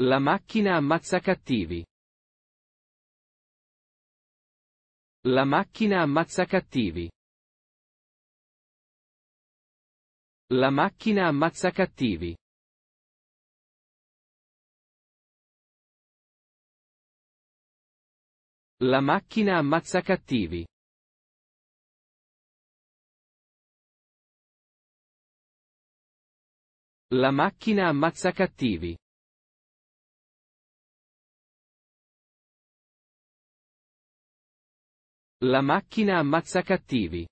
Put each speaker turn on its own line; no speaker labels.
La macchina ammazza cattivi. La macchina ammazza cattivi. La macchina ammazza cattivi. La macchina ammazza cattivi. La macchina ammazza cattivi. La macchina ammazza cattivi.